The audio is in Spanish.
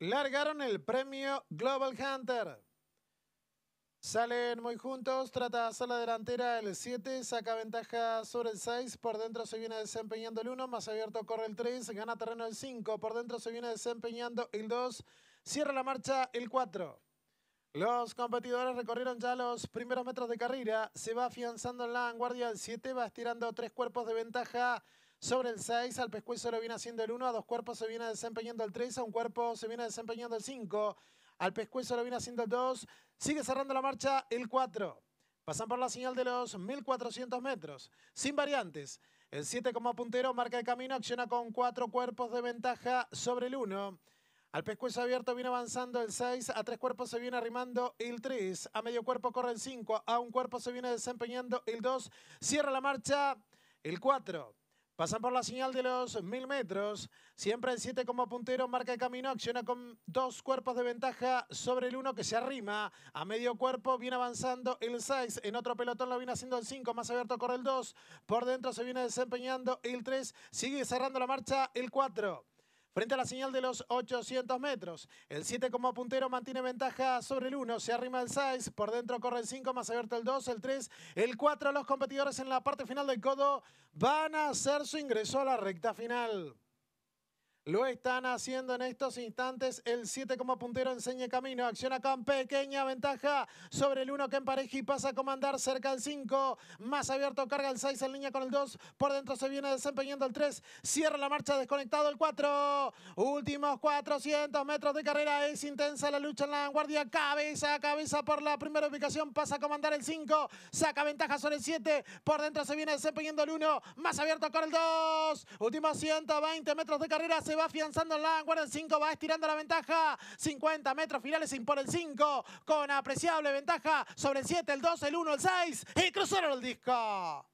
Largaron el premio Global Hunter. Salen muy juntos, trata hacer la delantera el 7, saca ventaja sobre el 6, por dentro se viene desempeñando el 1, más abierto corre el 3, gana terreno el 5, por dentro se viene desempeñando el 2, cierra la marcha el 4. Los competidores recorrieron ya los primeros metros de carrera, se va afianzando en la vanguardia el 7, va estirando tres cuerpos de ventaja sobre el 6, al pescuezo lo viene haciendo el 1, a dos cuerpos se viene desempeñando el 3, a un cuerpo se viene desempeñando el 5, al pescuezo lo viene haciendo el 2, sigue cerrando la marcha el 4. Pasan por la señal de los 1400 metros, sin variantes. El 7 como puntero marca el camino, acciona con cuatro cuerpos de ventaja sobre el 1. Al pescuezo abierto viene avanzando el 6, a tres cuerpos se viene arrimando el 3, a medio cuerpo corre el 5, a un cuerpo se viene desempeñando el 2, cierra la marcha el 4. Pasan por la señal de los mil metros. Siempre el 7 como puntero marca el camino. Acciona con dos cuerpos de ventaja sobre el uno que se arrima a medio cuerpo. Viene avanzando el 6. En otro pelotón lo viene haciendo el 5. Más abierto corre el 2. Por dentro se viene desempeñando el 3. Sigue cerrando la marcha el 4. Frente a la señal de los 800 metros, el 7 como puntero mantiene ventaja sobre el 1, se arrima el 6, por dentro corre el 5, más abierto el 2, el 3, el 4. Los competidores en la parte final del codo van a hacer su ingreso a la recta final. Lo están haciendo en estos instantes. El 7 como puntero enseña camino. Acciona con pequeña ventaja sobre el 1 que empareja y pasa a comandar cerca del 5. Más abierto carga el 6 en línea con el 2. Por dentro se viene desempeñando el 3. Cierra la marcha desconectado el 4. Últimos 400 metros de carrera. Es intensa la lucha en la vanguardia. Cabeza a cabeza por la primera ubicación. Pasa a comandar el 5. Saca ventaja sobre el 7. Por dentro se viene desempeñando el 1. Más abierto con el 2. Últimos 120 metros de carrera. Se va afianzando en la guarda El 5 va estirando la ventaja. 50 metros finales sin impone el 5 con apreciable ventaja sobre el 7, el 2, el 1, el 6. Y cruzaron el disco.